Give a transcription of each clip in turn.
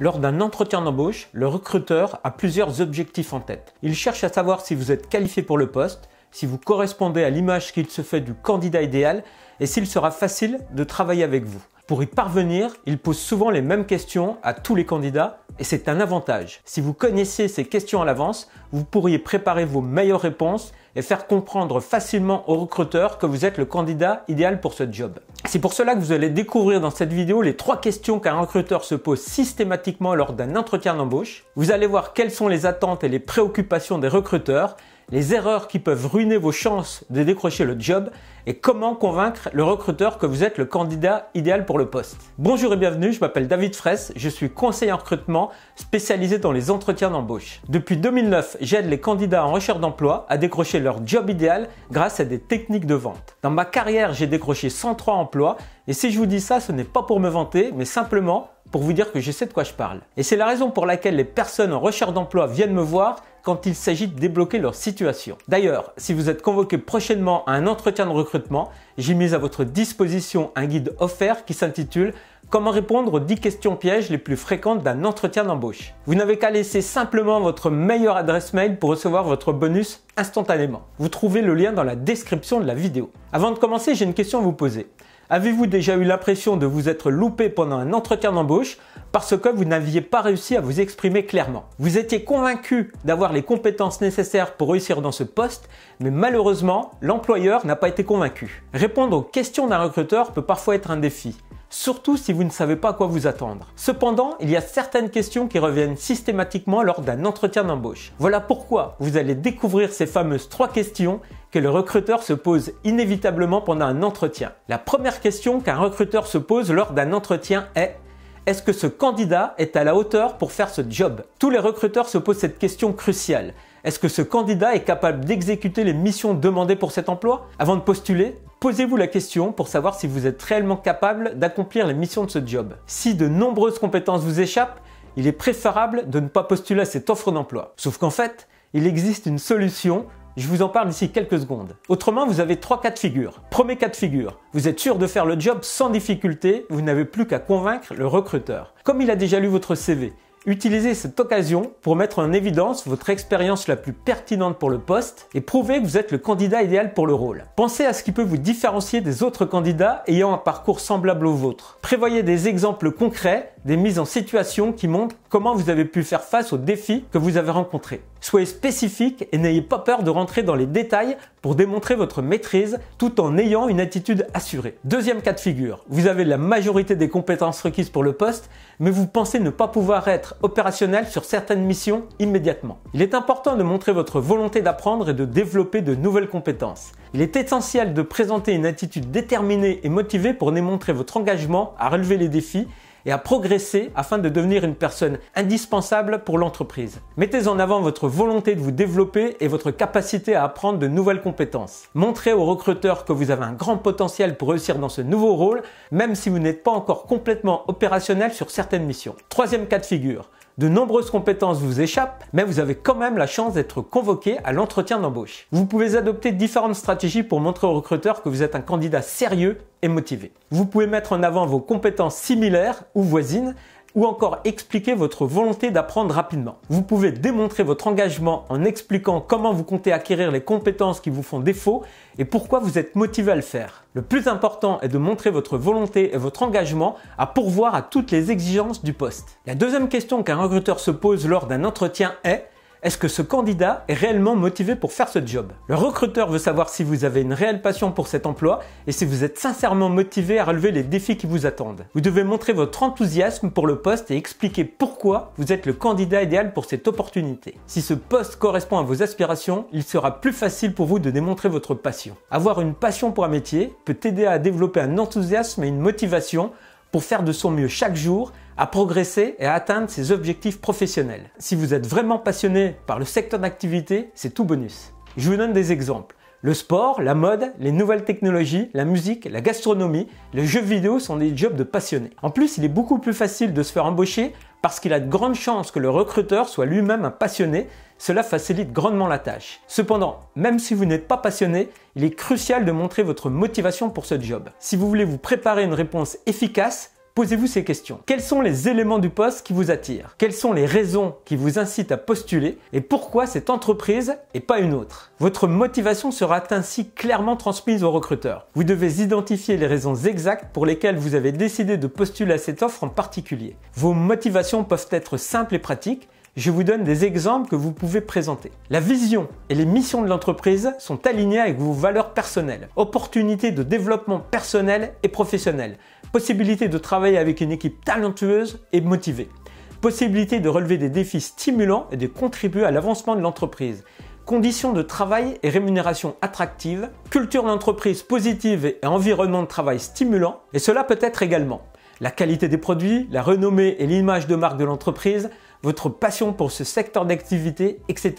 Lors d'un entretien d'embauche, le recruteur a plusieurs objectifs en tête. Il cherche à savoir si vous êtes qualifié pour le poste, si vous correspondez à l'image qu'il se fait du candidat idéal et s'il sera facile de travailler avec vous. Pour y parvenir, il pose souvent les mêmes questions à tous les candidats et c'est un avantage. Si vous connaissiez ces questions à l'avance, vous pourriez préparer vos meilleures réponses et faire comprendre facilement aux recruteurs que vous êtes le candidat idéal pour ce job. C'est pour cela que vous allez découvrir dans cette vidéo les trois questions qu'un recruteur se pose systématiquement lors d'un entretien d'embauche. Vous allez voir quelles sont les attentes et les préoccupations des recruteurs les erreurs qui peuvent ruiner vos chances de décrocher le job et comment convaincre le recruteur que vous êtes le candidat idéal pour le poste. Bonjour et bienvenue, je m'appelle David Fraisse, je suis conseiller en recrutement spécialisé dans les entretiens d'embauche. Depuis 2009, j'aide les candidats en recherche d'emploi à décrocher leur job idéal grâce à des techniques de vente. Dans ma carrière, j'ai décroché 103 emplois et si je vous dis ça, ce n'est pas pour me vanter, mais simplement pour vous dire que je sais de quoi je parle. Et c'est la raison pour laquelle les personnes en recherche d'emploi viennent me voir quand il s'agit de débloquer leur situation. D'ailleurs, si vous êtes convoqué prochainement à un entretien de recrutement, j'ai mis à votre disposition un guide offert qui s'intitule Comment répondre aux 10 questions pièges les plus fréquentes d'un entretien d'embauche. Vous n'avez qu'à laisser simplement votre meilleure adresse mail pour recevoir votre bonus instantanément. Vous trouvez le lien dans la description de la vidéo. Avant de commencer, j'ai une question à vous poser. Avez-vous déjà eu l'impression de vous être loupé pendant un entretien d'embauche parce que vous n'aviez pas réussi à vous exprimer clairement Vous étiez convaincu d'avoir les compétences nécessaires pour réussir dans ce poste, mais malheureusement, l'employeur n'a pas été convaincu. Répondre aux questions d'un recruteur peut parfois être un défi surtout si vous ne savez pas à quoi vous attendre. Cependant, il y a certaines questions qui reviennent systématiquement lors d'un entretien d'embauche. Voilà pourquoi vous allez découvrir ces fameuses trois questions que le recruteur se pose inévitablement pendant un entretien. La première question qu'un recruteur se pose lors d'un entretien est est-ce que ce candidat est à la hauteur pour faire ce job Tous les recruteurs se posent cette question cruciale. Est-ce que ce candidat est capable d'exécuter les missions demandées pour cet emploi Avant de postuler, Posez-vous la question pour savoir si vous êtes réellement capable d'accomplir la mission de ce job. Si de nombreuses compétences vous échappent, il est préférable de ne pas postuler à cette offre d'emploi. Sauf qu'en fait, il existe une solution je vous en parle d'ici quelques secondes. Autrement, vous avez trois cas de figure. Premier cas de figure, vous êtes sûr de faire le job sans difficulté, vous n'avez plus qu'à convaincre le recruteur. Comme il a déjà lu votre CV, Utilisez cette occasion pour mettre en évidence votre expérience la plus pertinente pour le poste et prouver que vous êtes le candidat idéal pour le rôle. Pensez à ce qui peut vous différencier des autres candidats ayant un parcours semblable au vôtre. Prévoyez des exemples concrets, des mises en situation qui montrent comment vous avez pu faire face aux défis que vous avez rencontrés. Soyez spécifique et n'ayez pas peur de rentrer dans les détails pour démontrer votre maîtrise tout en ayant une attitude assurée. Deuxième cas de figure, vous avez la majorité des compétences requises pour le poste, mais vous pensez ne pas pouvoir être opérationnel sur certaines missions immédiatement. Il est important de montrer votre volonté d'apprendre et de développer de nouvelles compétences. Il est essentiel de présenter une attitude déterminée et motivée pour démontrer votre engagement à relever les défis et à progresser afin de devenir une personne indispensable pour l'entreprise. Mettez en avant votre volonté de vous développer et votre capacité à apprendre de nouvelles compétences. Montrez aux recruteurs que vous avez un grand potentiel pour réussir dans ce nouveau rôle, même si vous n'êtes pas encore complètement opérationnel sur certaines missions. Troisième cas de figure, de nombreuses compétences vous échappent, mais vous avez quand même la chance d'être convoqué à l'entretien d'embauche. Vous pouvez adopter différentes stratégies pour montrer au recruteur que vous êtes un candidat sérieux et motivé. Vous pouvez mettre en avant vos compétences similaires ou voisines ou encore expliquer votre volonté d'apprendre rapidement. Vous pouvez démontrer votre engagement en expliquant comment vous comptez acquérir les compétences qui vous font défaut et pourquoi vous êtes motivé à le faire. Le plus important est de montrer votre volonté et votre engagement à pourvoir à toutes les exigences du poste. La deuxième question qu'un recruteur se pose lors d'un entretien est est-ce que ce candidat est réellement motivé pour faire ce job Le recruteur veut savoir si vous avez une réelle passion pour cet emploi et si vous êtes sincèrement motivé à relever les défis qui vous attendent. Vous devez montrer votre enthousiasme pour le poste et expliquer pourquoi vous êtes le candidat idéal pour cette opportunité. Si ce poste correspond à vos aspirations, il sera plus facile pour vous de démontrer votre passion. Avoir une passion pour un métier peut aider à développer un enthousiasme et une motivation pour faire de son mieux chaque jour à progresser et à atteindre ses objectifs professionnels. Si vous êtes vraiment passionné par le secteur d'activité, c'est tout bonus. Je vous donne des exemples. Le sport, la mode, les nouvelles technologies, la musique, la gastronomie, les jeux vidéo sont des jobs de passionnés. En plus, il est beaucoup plus facile de se faire embaucher parce qu'il a de grandes chances que le recruteur soit lui-même un passionné. Cela facilite grandement la tâche. Cependant, même si vous n'êtes pas passionné, il est crucial de montrer votre motivation pour ce job. Si vous voulez vous préparer une réponse efficace, Posez-vous ces questions. Quels sont les éléments du poste qui vous attirent Quelles sont les raisons qui vous incitent à postuler Et pourquoi cette entreprise et pas une autre Votre motivation sera ainsi clairement transmise au recruteur. Vous devez identifier les raisons exactes pour lesquelles vous avez décidé de postuler à cette offre en particulier. Vos motivations peuvent être simples et pratiques, je vous donne des exemples que vous pouvez présenter. La vision et les missions de l'entreprise sont alignées avec vos valeurs personnelles. Opportunités de développement personnel et professionnel. Possibilité de travailler avec une équipe talentueuse et motivée. Possibilité de relever des défis stimulants et de contribuer à l'avancement de l'entreprise. Conditions de travail et rémunération attractives. Culture d'entreprise positive et environnement de travail stimulant. Et cela peut être également la qualité des produits, la renommée et l'image de marque de l'entreprise, votre passion pour ce secteur d'activité, etc.,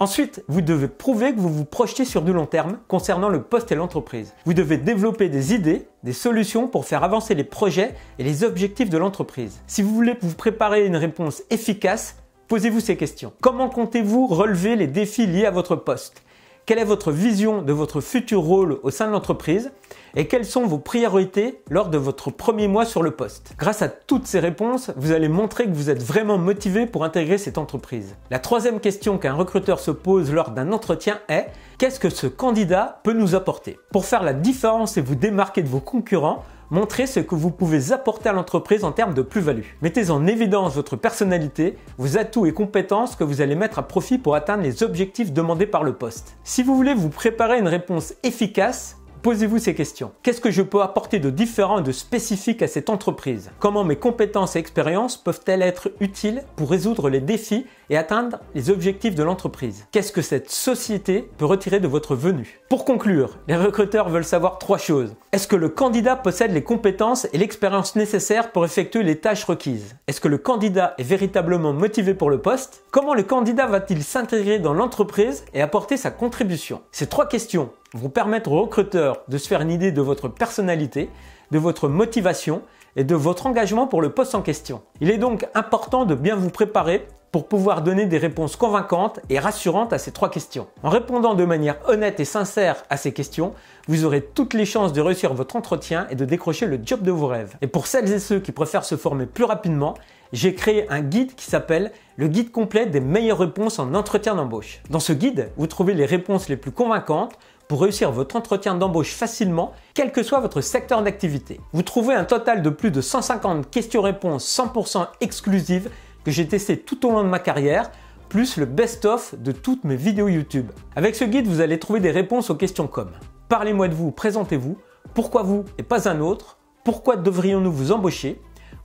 Ensuite, vous devez prouver que vous vous projetez sur du long terme concernant le poste et l'entreprise. Vous devez développer des idées, des solutions pour faire avancer les projets et les objectifs de l'entreprise. Si vous voulez vous préparer une réponse efficace, posez-vous ces questions. Comment comptez-vous relever les défis liés à votre poste quelle est votre vision de votre futur rôle au sein de l'entreprise et quelles sont vos priorités lors de votre premier mois sur le poste. Grâce à toutes ces réponses, vous allez montrer que vous êtes vraiment motivé pour intégrer cette entreprise. La troisième question qu'un recruteur se pose lors d'un entretien est qu'est-ce que ce candidat peut nous apporter Pour faire la différence et vous démarquer de vos concurrents, montrez ce que vous pouvez apporter à l'entreprise en termes de plus-value. Mettez en évidence votre personnalité, vos atouts et compétences que vous allez mettre à profit pour atteindre les objectifs demandés par le poste. Si vous voulez vous préparer une réponse efficace, Posez-vous ces questions. Qu'est-ce que je peux apporter de différent et de spécifique à cette entreprise Comment mes compétences et expériences peuvent-elles être utiles pour résoudre les défis et atteindre les objectifs de l'entreprise Qu'est-ce que cette société peut retirer de votre venue Pour conclure, les recruteurs veulent savoir trois choses. Est-ce que le candidat possède les compétences et l'expérience nécessaires pour effectuer les tâches requises Est-ce que le candidat est véritablement motivé pour le poste Comment le candidat va-t-il s'intégrer dans l'entreprise et apporter sa contribution Ces trois questions vous permettre aux recruteurs de se faire une idée de votre personnalité, de votre motivation et de votre engagement pour le poste en question. Il est donc important de bien vous préparer pour pouvoir donner des réponses convaincantes et rassurantes à ces trois questions. En répondant de manière honnête et sincère à ces questions, vous aurez toutes les chances de réussir votre entretien et de décrocher le job de vos rêves. Et pour celles et ceux qui préfèrent se former plus rapidement, j'ai créé un guide qui s'appelle le guide complet des meilleures réponses en entretien d'embauche. Dans ce guide, vous trouvez les réponses les plus convaincantes pour réussir votre entretien d'embauche facilement, quel que soit votre secteur d'activité. Vous trouvez un total de plus de 150 questions-réponses 100% exclusives que j'ai testées tout au long de ma carrière plus le best-of de toutes mes vidéos YouTube. Avec ce guide, vous allez trouver des réponses aux questions comme Parlez-moi de vous, présentez-vous, pourquoi vous et pas un autre, pourquoi devrions-nous vous embaucher,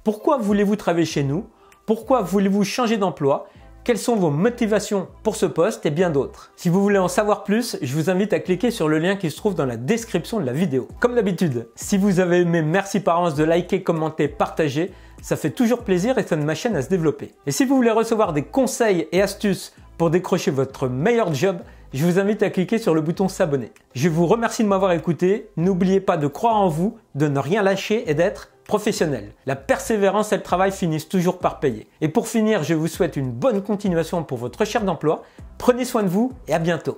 pourquoi voulez-vous travailler chez nous, pourquoi voulez-vous changer d'emploi quelles sont vos motivations pour ce poste et bien d'autres. Si vous voulez en savoir plus, je vous invite à cliquer sur le lien qui se trouve dans la description de la vidéo. Comme d'habitude, si vous avez aimé, merci par avance de liker, commenter, partager. Ça fait toujours plaisir et ça aide ma chaîne à se développer. Et si vous voulez recevoir des conseils et astuces pour décrocher votre meilleur job, je vous invite à cliquer sur le bouton s'abonner. Je vous remercie de m'avoir écouté. N'oubliez pas de croire en vous, de ne rien lâcher et d'être la persévérance et le travail finissent toujours par payer. Et pour finir, je vous souhaite une bonne continuation pour votre recherche d'emploi. Prenez soin de vous et à bientôt.